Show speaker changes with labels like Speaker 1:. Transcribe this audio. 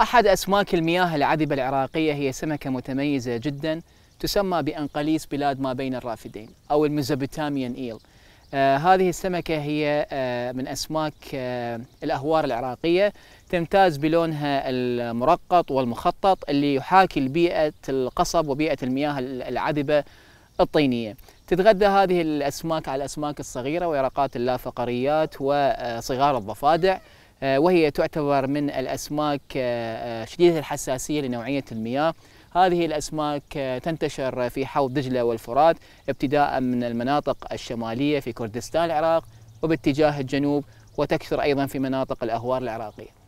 Speaker 1: أحد أسماك المياه العذبة العراقية هي سمكة متميزة جدا تسمى بأنقليس بلاد ما بين الرافدين أو الميزوبوتاميان إيل آه هذه السمكة هي آه من أسماك آه الأهوار العراقية تمتاز بلونها المرقط والمخطط اللي يحاكي بيئة القصب وبيئة المياه العذبة الطينية تتغذى هذه الأسماك على الأسماك الصغيرة ويرقات اللافقريات وصغار آه، الضفادع آه، وهي تعتبر من الأسماك آه، آه، شديدة الحساسية لنوعية المياه هذه الأسماك تنتشر في حوض دجلة والفرات ابتداء من المناطق الشمالية في كردستان العراق وباتجاه الجنوب وتكثر أيضا في مناطق الأهوار العراقية